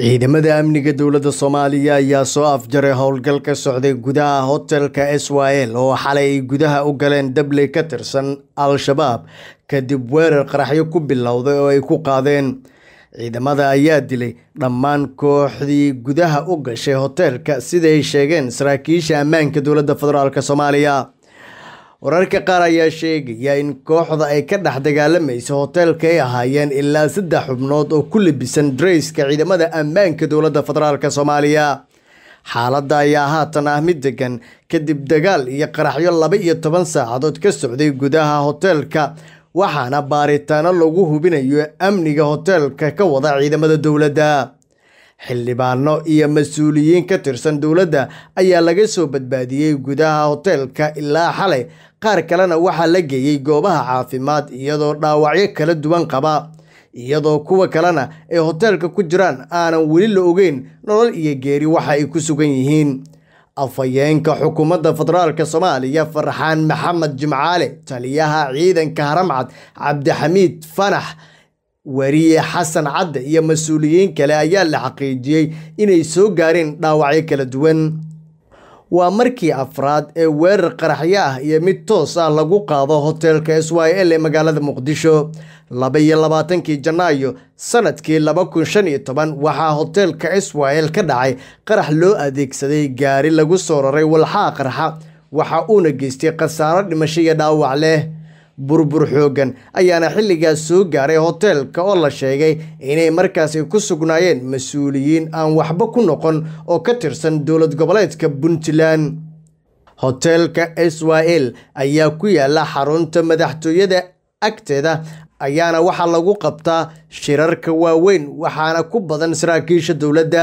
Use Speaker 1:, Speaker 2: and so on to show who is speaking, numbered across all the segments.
Speaker 1: ciidamada amniga dowladda soomaaliya ayaa soo afjaray howlgal ka socday gudaha hotelka s israel oo xalay ay gudaha u galeen dabley ka tirsan al-shabaab kadib weerar qaraxyo ku bilowday oo ay ku qaadeen ciidamada ayaa dilay dhammaan kooxdii gudaha u gashay hotelka siday sheegeen saraakiisha ammaanka dowladda federaalk soomaaliya wararka qaar ayaa sheegaya in kooxda ay ka dhex dagaalamayso hoteelka ay ahaayeen ilaa saddex xubnood oo ku labisan darayska ciidamada ammaanka dowladda federaalk soomaaliya xaaladda ayaa haatan ah mid degan kadib dagaal iyo qaraxyo laba iyo toban saacadood ka socday gudaha hoteelka waxaana baaritaano lagu hubinayo amniga hoteelka ka wada ciidamada dowladda xildhibaano iyo mas-uuliyiin ka tirsan dowladda ayaa laga soo badbaadiyey gudaha hoteelka ilaa xalay qaar kalena waxaa la geeyey goobaha caafimaad iyadoo dhaawacyo kala duwan qaba iyadoo kuwa kalena ay hoteelka ku jiraan aanan weli la ogeyn nolol iyo geeri waxa ay ku sugan yihiin afhayeenka xukuumadda federaalka soomaaliya farxaan maxamed jimcaale taliyaha ciidanka haramcad cabdixamiid fanax wariye xasan cadde iyo mas-uuliyiin kale ayaa la xaqiijiyey inay soo gaareen dhaawacyo kala duwan waa markii afraad ee weerar qaraxyo ah iyo mid toos ah lagu qaado hoteelka iswaa'el ee magaalada muqdisho laba iyo labaatankii janaayo sannadkii laba kun shan iyo toban waxaa hoteelka iswaa'el ka dhacay qarax loo adeegsaday gaari lagu soo raray walxaha qarxa waxa uuna geystay khasaaro dhimasho iyo dhaawac leh burbur xooggan ayaana xilligaas soo gaaray hoteelka oo la sheegay inay markaasi ku sugnaayeen mas-uuliyiin aan waxba ku noqon oo ka tirsan dowlad goboleedka puntland hoteelka s israel ayaa ku yaala xarunta madaxtooyada agteeda ayaana waxaa lagu qabtaa shirarka waaweyn waxaana ku badan saraakiisha dowladda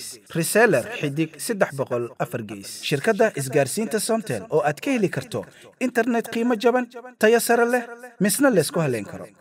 Speaker 2: gees reseller xidig saddex boqol afar gees shirkadda isgaarsiinta somtel oo aad ka heli karto internet qiimo jaban tayo sare leh misna laysku haleyn karo